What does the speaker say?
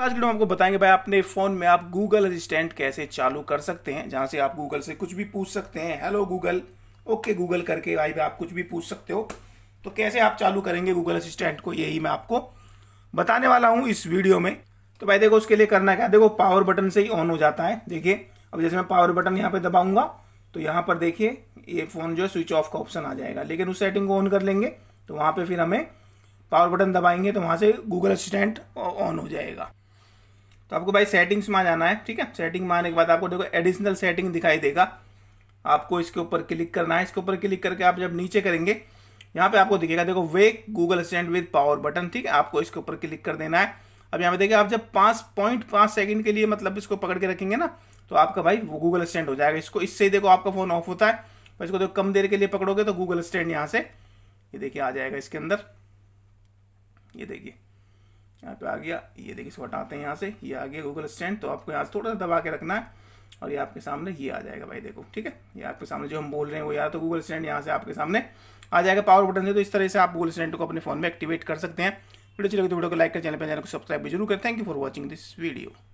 दोस्तों आज वीडियो हम आपको बताएंगे भाई अपने फ़ोन में आप गूगल असिस्टेंट कैसे चालू कर सकते हैं जहां से आप गूगल से कुछ भी पूछ सकते हैं हेलो गूगल ओके गूगल करके भाई आप कुछ भी पूछ सकते हो तो कैसे आप चालू करेंगे गूगल असिस्टेंट को यही मैं आपको बताने वाला हूँ इस वीडियो में तो भाई देखो उसके लिए करना क्या देखो पावर बटन से ही ऑन हो जाता है देखिए अब जैसे मैं पावर बटन यहाँ पे दबाऊंगा तो यहाँ पर देखिए ये फ़ोन जो है स्विच ऑफ का ऑप्शन आ जाएगा लेकिन उस सेटिंग को ऑन कर लेंगे तो वहाँ पर फिर हमें पावर बटन दबाएंगे तो वहाँ से गूगल असिस्टेंट ऑन हो जाएगा तो आपको भाई सेटिंग्स में जाना है ठीक है सेटिंग में आने के बाद आपको देखो एडिशनल सेटिंग दिखाई देगा आपको इसके ऊपर क्लिक करना है इसके ऊपर क्लिक करके आप जब नीचे करेंगे यहाँ पे आपको दिखेगा देखो wake Google assistant with power button ठीक है आपको इसके ऊपर क्लिक कर देना है अब यहाँ पे देखिए आप जब पाँच पॉइंट पाँच सेकंड के लिए मतलब इसको पकड़ के रखेंगे ना तो आपका भाई वो गूगल असिस्टेंट हो जाएगा इसको इससे देखो आपका फ़ोन ऑफ होता है पर इसको देखो कम देर के लिए पकड़ोगे तो गूगल असिस्टेंट यहाँ से ये देखिए आ जाएगा इसके अंदर ये देखिए यहाँ पे आ गया ये देखिए इसको हटाते हैं यहाँ से ये आ गया गूगल असिस्टेंट तो आपको यहाँ से थोड़ा सा दबा के रखना है और ये आपके सामने ये आ जाएगा भाई देखो ठीक है ये आपके सामने जो हम बोल रहे हैं वो या तो गूगल असिस्टेंट यहाँ से आपके सामने आ जाएगा पावर बटन से तो इस तरह से आप गूगल असिस्टेंट को अपने फोन में एक्टिवेट कर सकते हैं वीडियो अच्छी तो वीडियो को लाइक कर चैनल पर चैनल को सब्सक्राइब भी जरूर करें thank you for watching this video